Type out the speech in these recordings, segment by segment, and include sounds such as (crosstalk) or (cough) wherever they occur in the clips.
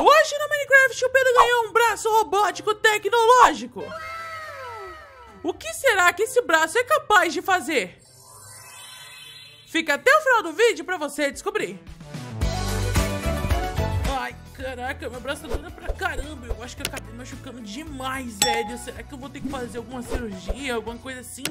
Hoje no Minecraft o Pedro ganhou um braço robótico tecnológico. O que será que esse braço é capaz de fazer? Fica até o final do vídeo pra você descobrir. Ai, caraca, meu braço tá doendo pra caramba. Eu acho que eu acabei machucando demais, velho. Será que eu vou ter que fazer alguma cirurgia, alguma coisa assim?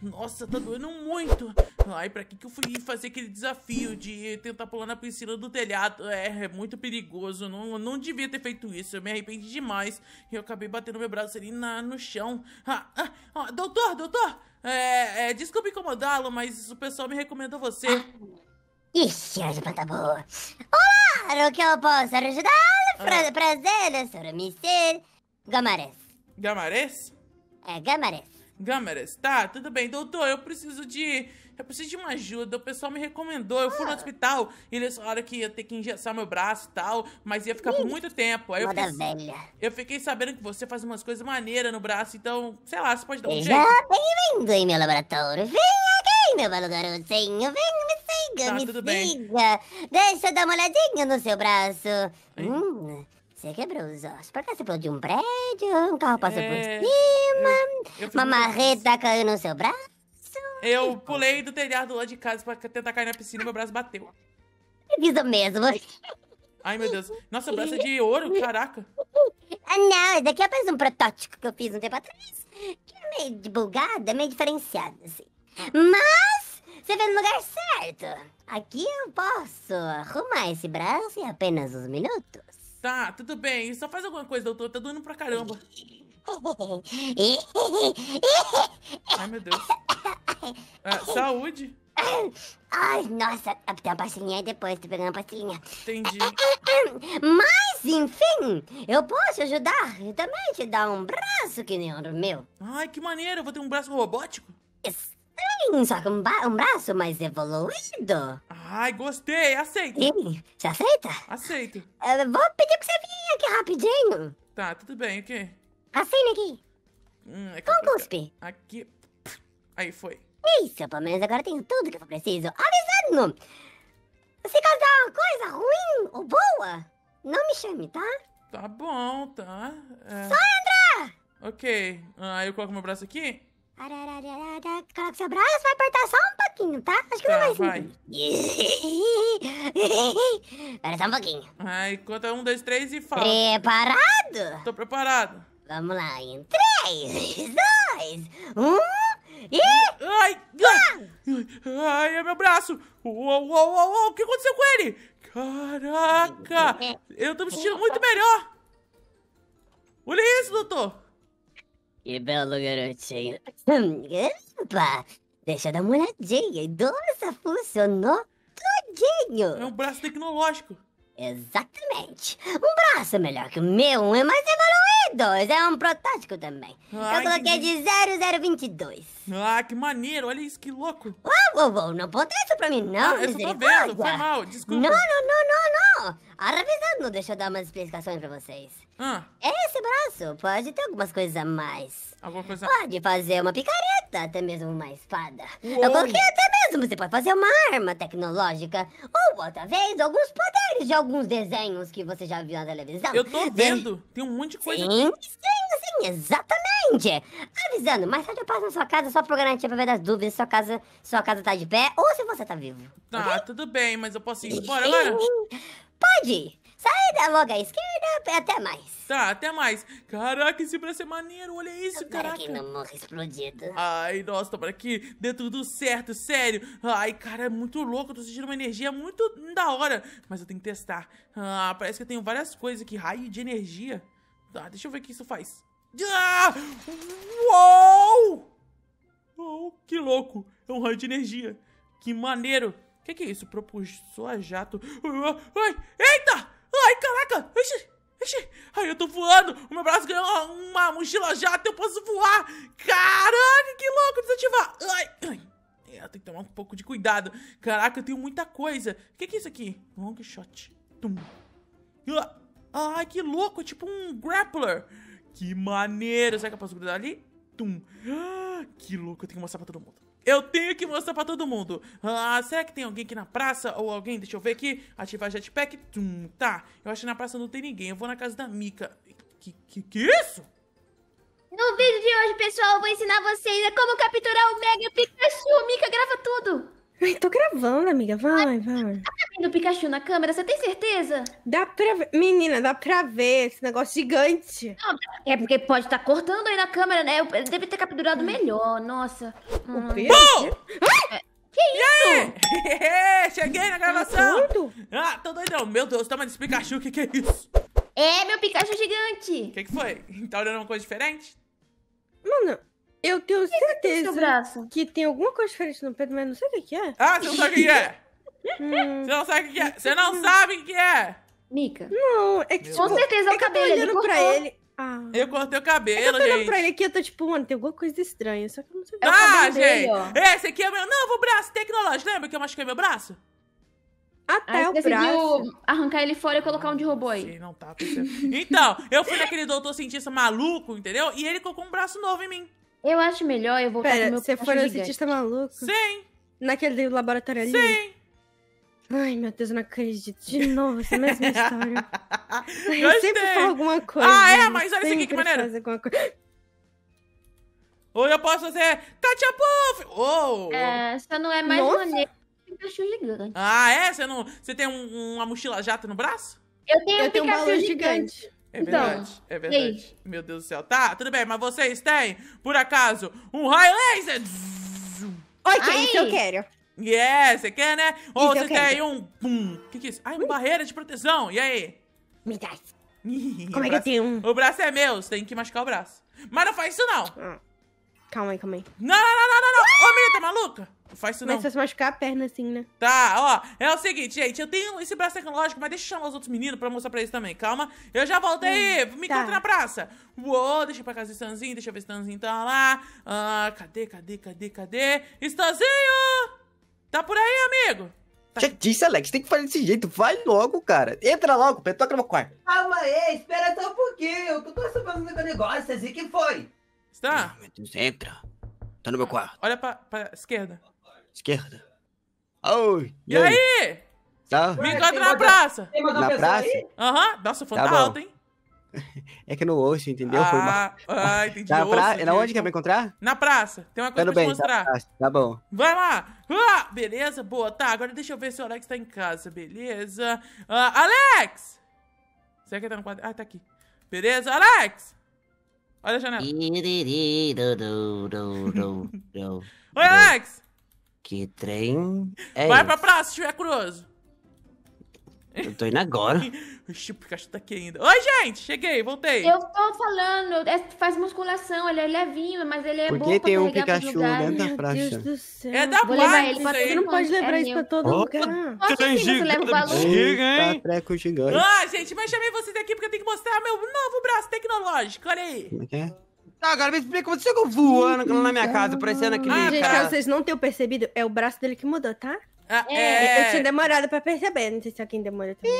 Nossa, tá doendo muito. Ai, pra que que eu fui fazer aquele desafio de tentar pular na piscina do telhado? É, é muito perigoso. Não, não devia ter feito isso. Eu me arrependi demais. e Eu acabei batendo meu braço ali na, no chão. Ah, ah, ah, doutor, doutor! É, é, desculpa incomodá-lo, mas o pessoal me recomenda você. Ah, ixi, hoje tá boa. Olá, o que eu posso ajudar? Ah. Pra, Prazer, né, senhor Mr. Gamarés. Gamarés? É, Gamarés. Gâmeras, tá, tudo bem. Doutor, eu preciso de. Eu preciso de uma ajuda. O pessoal me recomendou. Eu fui no ah. hospital e eles falaram que ia ter que engessar meu braço e tal, mas ia ficar por muito tempo. Aí eu fiquei, eu fiquei sabendo que você faz umas coisas maneiras no braço, então, sei lá, você pode dar um jeito. Vem, bem-vindo em meu laboratório. Vem aqui, meu belo garotinho. Vem, me siga, tá, me tudo siga. Bem. Deixa eu dar uma olhadinha no seu braço. Hum. Você é quebrou os ossos. Por acaso você pulou de um prédio, um carro passou é... por cima, eu, eu uma marreta caiu no seu braço. Eu pulei do telhado lá de casa pra tentar cair na piscina e meu braço bateu. Isso mesmo. Ai, meu Deus. Nossa, braço é de ouro, caraca. Ah, não, daqui é apenas um protótipo que eu fiz um tempo atrás. Que é meio divulgado, é meio diferenciado, assim. Mas você veio no lugar certo. Aqui eu posso arrumar esse braço em apenas uns minutos. Tá, tudo bem. Só faz alguma coisa, doutor. Tá doendo pra caramba. Ai, meu Deus. Ah, saúde. Ai, nossa, tem uma pastilhinha depois, tô pegando a pastilhinha. Entendi. Mas, enfim, eu posso ajudar e também te dar um braço que nem o meu. Ai, que maneiro, eu vou ter um braço robótico? Isso. Sim, só com um, um braço mais evoluído. Ai, gostei, aceito. Sim, você aceita? Aceito. Eu ah, vou pedir pra você vir aqui rapidinho. Tá, tudo bem, o quê? Assine aqui. Hum, é com cuspe. Aqui. Aí foi. Isso, pelo menos agora tenho tudo que eu preciso. Avisando! Se causar uma coisa ruim ou boa, não me chame, tá? Tá bom, tá. É... Só entrar! Ok. Aí ah, eu coloco meu braço aqui? Coloca seu braço, vai apertar só um pouquinho, tá? Acho que tá, não vai vai. (laughs) Espera só um pouquinho. Ai, conta um, dois, três e fala. Preparado? Tô preparado. Vamos lá, em três, dois, um e... Ai, ai, ai, é meu braço. Uou, uou, uou, uou, o que aconteceu com ele? Caraca, eu tô me sentindo muito melhor. Olha isso, doutor. Que belo garotinho. Opa, deixa eu dar uma olhadinha. Nossa, funcionou todinho. É um braço tecnológico. Exatamente. Um braço melhor que o meu, um é mais evoluído. É um protótipo também. Ai, eu coloquei que... de 0022. Ah, que maneiro. Olha isso, que louco. Uou, ah, vovô, uou. Não conta isso pra mim, não. Ah, eu tô vendo. Foi mal. Desculpa. Não, não, não, não, não. Avisando, deixa eu dar umas explicações pra vocês. Ah. Esse braço pode ter algumas coisas a mais. Alguma coisa Pode fazer uma picareta, até mesmo uma espada. Uou. Qualquer até mesmo. Você pode fazer uma arma tecnológica. Ou, outra vez, alguns poderes de alguns desenhos que você já viu na televisão. Eu tô vendo. Tem um monte de coisa sim, Sim, sim, exatamente. Avisando, mais tarde eu passo na sua casa só pra garantir pra ver das dúvidas se sua casa, sua casa tá de pé ou se você tá vivo. Tá, okay? tudo bem, mas eu posso ir embora agora? Pode ir. Saída logo à esquerda, até mais. Tá, até mais. Caraca, esse braço é maneiro, olha isso, tomara caraca. que não morra explodido. Ai, nossa, tomara que dê tudo certo, sério. Ai, cara, é muito louco, eu tô sentindo uma energia muito da hora. Mas eu tenho que testar. Ah, parece que eu tenho várias coisas aqui, raio de energia. Tá, deixa eu ver o que isso faz. Ah! Uou! Oh, que louco! É um raio de energia. Que maneiro! O que, que, é isso? Propulsor a jato. Ah, ai! Eita! Ai, caraca! Ixi, ixi. Ai, eu tô voando! O meu braço ganhou uma mochila jato, eu posso voar! Caraca, que louco! Desativar! Ai, ai. É, tenho que tomar um pouco de cuidado. Caraca, eu tenho muita coisa. O que, que, é isso aqui? Long shot. Tum. Ai, que louco! É tipo um grappler. Que maneiro! Será que eu posso grudar ali? Tum. Ah. Que louco, eu tenho que mostrar pra todo mundo. Eu tenho que mostrar pra todo mundo. Ah, será que tem alguém aqui na praça? Ou alguém, deixa eu ver aqui. Ativar jetpack. Tum, tá, eu acho que na praça não tem ninguém. Eu vou na casa da Mika. Que, que, que isso? No vídeo de hoje, pessoal, eu vou ensinar vocês a como capturar o Mega Pikachu. Mika, grava tudo. Ai, tô gravando, amiga. Vai, vai vendo o Pikachu na câmera? Você tem certeza? Dá pra ver. Menina, dá pra ver esse negócio gigante. Não, é porque pode estar tá cortando aí na câmera, né? Ele deve ter capturado melhor, nossa. Hum. O Pedro? É. Que isso? Yeah! É! (laughs) Cheguei na gravação! Tá ah, tô doidão. Meu Deus, toma desse Pikachu, o que que é isso? É, meu Pikachu gigante! O que que foi? Tá olhando então uma coisa diferente? Mano, eu tenho que certeza que tem alguma coisa diferente no Pedro, mas não sei o que, que é. Ah, você não sabe o que é? Hum. Você não sabe o que é? Hum. Você não sabe o que é? Mica. Não, é que. Tipo, Com certeza é o cabelo. É eu tô olhando ele pra ele. Ah. Eu cortei o cabelo, é eu tô gente. pra ele aqui, eu tô tipo, mano, tem alguma coisa estranha, só que eu não sei. É ah, gente! Dele, Esse aqui é meu... novo braço tecnológico. Lembra que eu machuquei meu braço? Até ah, tá, é o braço. arrancar ele fora e colocar um de robô aí. Sim, não tá, tá Então, eu fui naquele doutor cientista maluco, entendeu? E ele colocou um braço novo em mim. Eu acho melhor eu voltar Pera, meu Pera, você foi no cientista maluco? Sim. Naquele laboratório ali? Sim. Ai, meu Deus, eu não acredito. De novo, essa mesma (laughs) história. Gostei. eu sempre falo alguma coisa. Ah, é? Né? Mas olha isso aqui, que maneiro. Ou eu posso fazer Tatia Puff! Oh, É, você não é mais Nossa. maneiro que Pikachu gigante. Ah, é? Você, não, você tem um, uma mochila jato no braço? Eu tenho, eu tenho um balão gigante. É então, verdade, então, é verdade. Meu Deus do céu. Tá, tudo bem, mas vocês têm, por acaso, um raio laser? Ok, Ai. isso eu quero. Yeah, você quer, né? Ou você quer aí um. O que, que é isso? Ai, uma barreira de proteção. E aí? Me dá. Como é que eu tenho um? O braço é meu, você tem que machucar o braço. Mas não faz isso, não. Ah. Calma aí, calma aí. Não, não, não, não, não, não. Ô, menina, tá maluca? Não faz isso, não. Mas se você machucar a perna assim, né? Tá, ó. É o seguinte, gente. Eu tenho esse braço tecnológico, mas deixa eu chamar os outros meninos pra mostrar pra eles também. Calma. Eu já voltei. Hum, Me tá. encontro na praça. Uou, deixa eu pra casa do Stanzinho. Deixa eu ver se Stanzinho tá lá. Ah, cadê, cadê, cadê, cadê? Stanzinho! Tá por aí, amigo? Tá. Já disse, Alex, tem que fazer desse jeito. Vai logo, cara. Entra logo, toca no meu quarto. Calma aí, espera só um pouquinho. eu tô sabendo do negócio, é assim que foi. Está? Ah, meu Deus, entra. Tá no meu quarto. Olha pra, pra esquerda. Esquerda. Oi, e, e aí? aí? Tá. Me encontra na praça. Tem uma na praça? Aham, uhum. nossa, o fone tá, tá alto, hein? É que no Ocean, entendeu? Ah, Foi (laughs) uma... ah entendi. Na, pra... É na onde que é eu encontrar? Na praça. Tem uma coisa Tudo tá pra bem, te tá mostrar. Tá, tá bom. Vai lá. Ah, beleza, boa. Tá, agora deixa eu ver se o Alex tá em casa. Beleza. Ah, Alex! Será que ele tá no quadro? Ah, tá aqui. Beleza, Alex! Olha a janela. Oi, Alex! Que trem é Vai esse? pra praça, se tiver curioso. Eu tô indo agora. (laughs) o Pikachu tá aqui ainda. Oi, gente! Cheguei, voltei. Eu tô falando, é, faz musculação, ele é levinho, mas ele é Porque bom pra tem um Pikachu, né, na praça. Deus do céu. É da Vou levar Você não pode levar é isso pra todo oh, lugar. Nossa, tem gigante, leva o balão. hein? Tá treco gigante. Ah, gente, mas chamei vocês aqui porque eu tenho que mostrar meu novo braço tecnológico, olha aí. Como é que é? Tá, agora me explica como você chegou voando na minha casa, parecendo aquele. Ah, gente, cara. vocês não tenham percebido, é o braço dele que mudou, tá? Ah, é. Eu é. tinha demorado pra perceber, não sei se alguém demora também.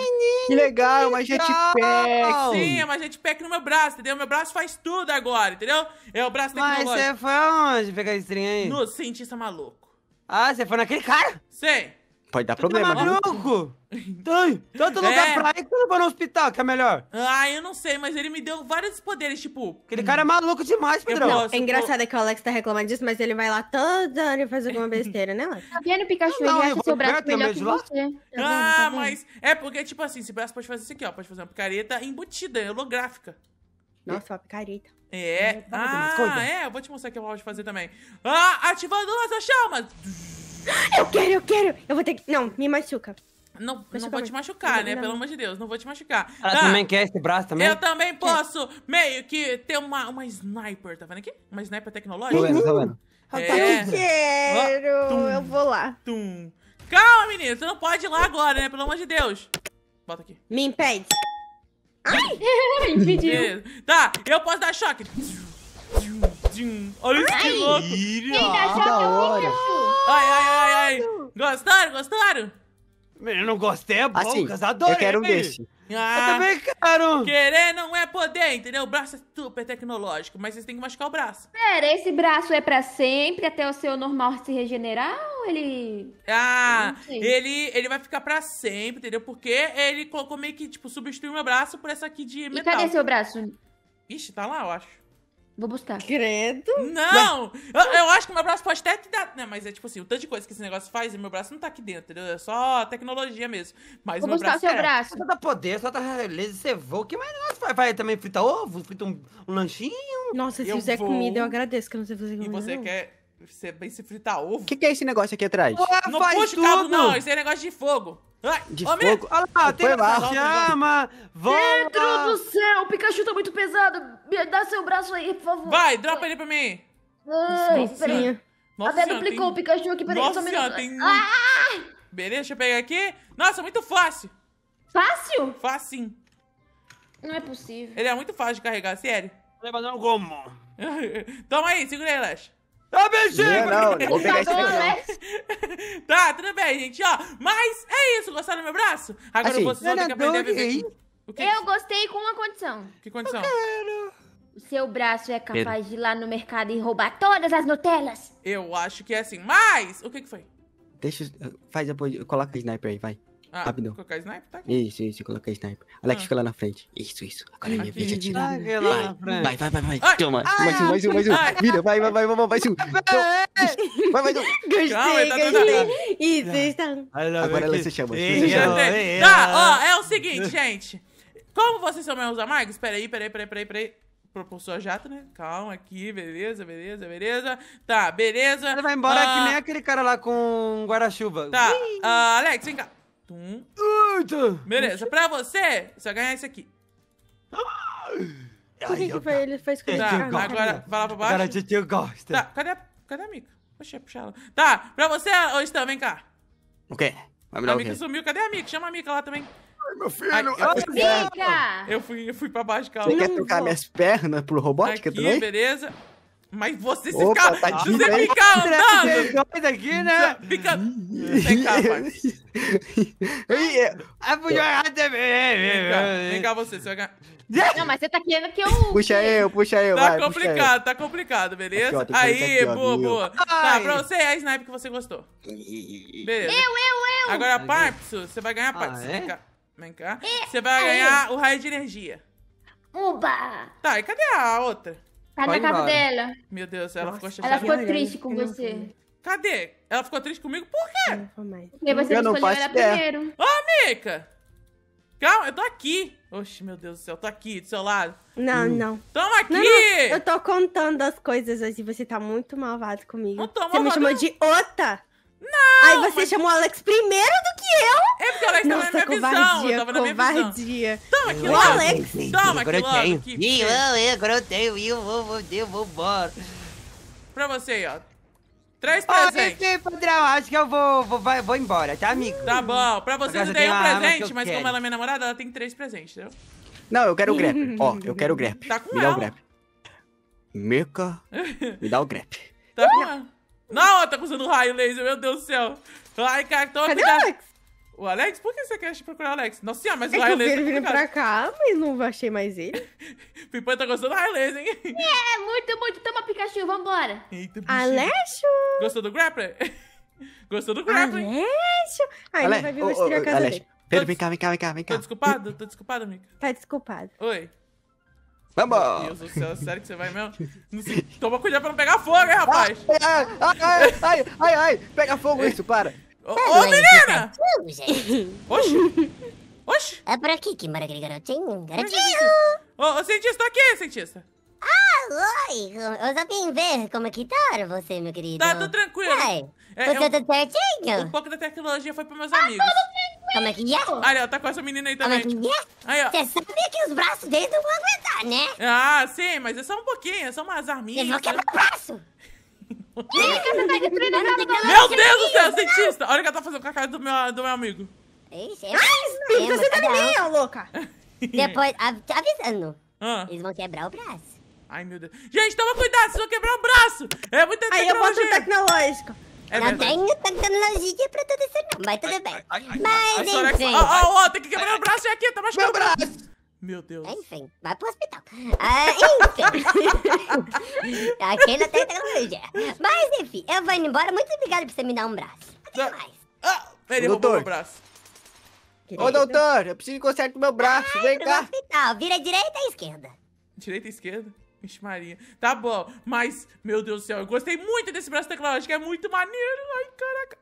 que legal, é uma jetpack. Sim, é uma jetpack no meu braço, entendeu? Meu braço faz tudo agora, entendeu? É o braço tecnológico. Mas você foi aonde pegar a estrinha aí? No cientista maluco. Ah, você foi naquele cara? Sim. Pode dar tá problema. né? maluco? Tem (laughs) tanto lugar é. pra ir que no hospital, que é melhor. Ah, eu não sei, mas ele me deu vários poderes, tipo... Aquele cara é maluco demais, Pedrão. Não, é engraçado que o Alex tá reclamando disso, mas ele vai lá todo ano e faz alguma (laughs) besteira, né, Alex? Tá vendo, Pikachu? Não, não, acha seu braço melhor que você. Tá, tá ah, tá mas... É porque, tipo assim, esse braço pode fazer isso aqui, ó. Pode fazer uma picareta embutida, é holográfica. Nossa, uma picareta. É. Ah, é. Eu vou te mostrar que eu vou fazer também. Ah, ativando as chamas! Eu quero, eu quero. Eu vou ter que. Não, me machuca. Não, não vou te machucar, né? Pelo amor de Deus, não vou te machucar. Ela Ah, também quer esse braço também? Eu também posso meio que ter uma, uma sniper, tá vendo aqui? Uma sniper Tô tecnológica? vendo, tô vendo. Tá é. Eu quero. Eu vou lá. Tum. Calma, menina. você não pode ir lá agora, né? Pelo amor de Deus. Bota aqui. Me impede. (laughs) Impediu. Beleza. Tá, eu posso dar choque. Olha isso que louco. Que da é hora. Ai, ai, ai, ai. Gostaram? Gostaram? Eu não gostei, é bom, assim, adorei, eu quero um desse. Ah, eu também quero. Querer não é poder, entendeu? O braço é super tecnológico, mas vocês têm que machucar o braço. Pera, esse braço é pra sempre, até o seu normal se regenerar, ou ele... Ah, ele, ele vai ficar pra sempre, entendeu? Porque ele colocou meio que, tipo, substituiu meu braço por essa aqui de metal. E cadê seu braço? Ixi, tá lá, eu acho. Vou buscar. Credo. Não! Eu, eu, acho que meu braço pode até te dar. Né, mas é tipo assim, o tanto de coisa que esse negócio faz, meu braço não tá aqui dentro, entendeu? É só tecnologia mesmo. Mas Vou meu buscar braço. Seu é. braço. Só dá poder, só dá realeza, você voa. O que mais negócio faz? Vai também fritar ovo, frita um, um, lanchinho. Nossa, se eu fizer vou... comida, eu agradeço que eu não sei fazer comida. E você não. quer. Você bem se fritar ovo. O que, que, é esse negócio aqui atrás? Ué, não puxa tudo. cabo, não. Esse é negócio de fogo. Ai, de oh, fogo. Olha lá, tem lá. chama. Pedro do céu, o Pikachu tá muito pesado. Me dá seu braço aí, por favor. Vai, dropa ele pra mim. Ai, peraí. Nossa Até senhora, duplicou tem... o Pikachu aqui, peraí. Nossa senhora, tem... Ah! Beleza, deixa eu pegar aqui. Nossa, muito fácil. Fácil? Fácil. Não é possível. Ele é muito fácil de carregar, sério. Vou levar um gomo. (laughs) Toma aí, segura aí, Lash. Ah, tá bexiga! Não, é não, vou pegar esse negócio. Tá ah, tudo bem, gente, ó. Mas é isso, gostaram do meu braço? Agora assim, vocês vão ter que aprender a viver. O que? Eu gostei com uma condição. Que condição? Eu quero. O seu braço é capaz Pedro. de ir lá no mercado e roubar todas as Nutellas? Eu acho que é assim. Mas, o que que foi? Deixa, faz depois, coloca o sniper aí, vai. Ah, Rapidão. colocar sniper? Tá aqui. Isso, isso, colocar sniper. Alex, ah. fica lá na frente. Isso, isso. Agora é minha vez de atirar. Vai, vai, vai, vai, vai. Toma. Ai. Mais um, mais um, mais um. Ai. Vira, vai, vai, vai, vai, vai, mais um. Vai, mais (laughs) um. Gostei, Calma, tá gostei. Isso, isso. Agora ela se chama. Tá, ó, é o seguinte, gente. Como vocês são meus amigos? Peraí, peraí, peraí, peraí, peraí propulsor jato, né? Calma aqui, beleza, beleza, beleza. Tá, beleza. Ele vai embora ah, que nem aquele cara lá com guarda-chuva. Tá, ah, Alex, vem cá. Tum. Beleza, pra você, você vai ganhar isso aqui. Por que, que foi ele fez com Tá, Ah, agora vai lá pra baixo. Agora tio gosta. Tá, cadê a, cadê a Mika? Poxa, é puxa ela. Tá, pra você, ô Stan, vem cá. O quê? Vai me dar A Mika sumiu, cadê a Mika? Chama a Mika lá também. Ai, meu filho. Ai, ai, Fica! Eu fui, eu fui pra baixo, calma. Você quer trocar minhas pernas pro robótica Aqui, também? beleza. Mas você se Opa, fica. Tá você aí, ficar andando. aqui, né? Fica. Vem cá, pai. (laughs) É- ah, ah, vem cá, você. Você vai ganhar. Não, mas você tá querendo que eu. Puxa eu, puxa eu. Tá vai, complicado, eu. tá complicado, beleza? Aqui, ó, aí, aqui, ó, boa, boa. Tá, Ai. Tá, pra você é a snipe que você gostou. Beleza. Eu, eu, eu. Agora, Parpsu, você vai ganhar, a Ah, é? Vem cá. Vem cá. É, você vai ganhar o raio de energia. Uba! Tá, e cadê a outra? Cadê tá a casa dela. Meu Deus, ela Nossa, ficou chateada. Ela ficou triste com você. Cadê? Ela ficou triste comigo por quê? Porque você eu escolheu ela primeiro. Ô, oh, Calma, eu tô aqui. Oxe, meu Deus do céu, eu tô aqui do seu lado. Não, hum. não. Toma aqui! Não, não. Eu tô contando as coisas hoje. Você tá muito malvado comigo. Não tô malvado. Você me chamou de Ota. Não! Aí você mas... chamou o Alex primeiro do que eu? É porque o Alex Nossa, tava na minha covardia, visão. Tava na minha covardia. visão. Toma aqui, o Alex. Toma aqui, logo. Aqui. Eu, eu, é é, agora eu tenho. Eu vou, vou, eu vou embora. Pra você ó. Três presentes. Oh, padrão, acho que eu vou, vou, vou embora, tá, amigo? Tá bom. Pra você não tem um presente, mas quero. como ela é minha namorada, ela tem três presentes, entendeu? Não, eu quero o Grep. (laughs) Ó, eu quero o Grep. Tá com Me ela. dá o Grep. Meca, (laughs) me dá o Grep. Tá com ela. Não, ela tá usando raio laser, meu Deus do céu. Ai, cara, toma Cadê cuidado. O Alex? O Alex? Por que você quer procurar o Alex? Nossa senhora, mas é o raio laser. Eu vi ele tá pra cá, mas não achei mais ele. (laughs) Pipan tá gostando do raio laser, hein? É, muito, muito. Toma, Pikachu, vambora. Eita, bicho. Alexo! Gostou do Grappler? (laughs) Gostou do Grappler? Alexo! Ai, Ale... ele vai vir mostrar o, oh, a casa Alex. dele. Pedro, vem cá, vem cá, vem cá, vem cá. Tô desculpado? Tô desculpado, amigo. Tá desculpado. Oi. Vamos! Meu Deus do céu, sério que você vai mesmo? Não Se... Toma cuidado pra não pegar fogo, hein, rapaz! Ai, ah, é, ai, ai, ai, ai, ai, pega fogo isso, para! Ô, ô menina! Oxi! Oxi! É por aqui que mora aquele garotinho, garotinho! Ô, ô, cientista, aqui, cientista! Ah, oi! Eu só vim ver como é que tá você, meu querido. Tá, tudo tranquilo. Ai, é, você eu, é tá tudo certinho? Um pouco da tecnologia foi pros meus tá amigos. Tudo como é que é? Olha, tá com essa menina aí também. Como é que é? Aí, ó. Você sabia que os braços dele não vão aguentar né? Ah, sim, mas é só um pouquinho, é só umas arminhas. Eu vou quebrar o braço. Meu Deus do céu, cientista! Olha o que ela tá fazendo com a cara do meu, do meu amigo. não é Ai, você é tá minha, tá louca! (laughs) Depois, avisando. Ah. Eles vão quebrar o braço. Ai, meu Deus. Gente, toma cuidado, vocês vão quebrar o braço! É muita tecnologia! Aí eu boto tecnológico. É não tenho tecnologia pra tudo isso não, mas tudo bem. Ai, ai, mas, enfim... Ó, ó, ó, tem que quebrar o braço é aqui, tá machucado. o braço! Meu Deus. Enfim, vai pro hospital. Ah, enfim. Aqui (laughs) (laughs) não tem tecnologia. Mas enfim, eu vou indo embora. Muito obrigado por você me dar um braço. Até mais. Ah, ele roubou meu braço. Querido. Ô, doutor, eu preciso o meu braço. Vem cá. Hospital. Vira direita e esquerda. Direita e esquerda? Vixe Maria. Tá bom, mas, meu Deus do céu, eu gostei muito desse braço tecnológico, é muito maneiro. Ai, caraca.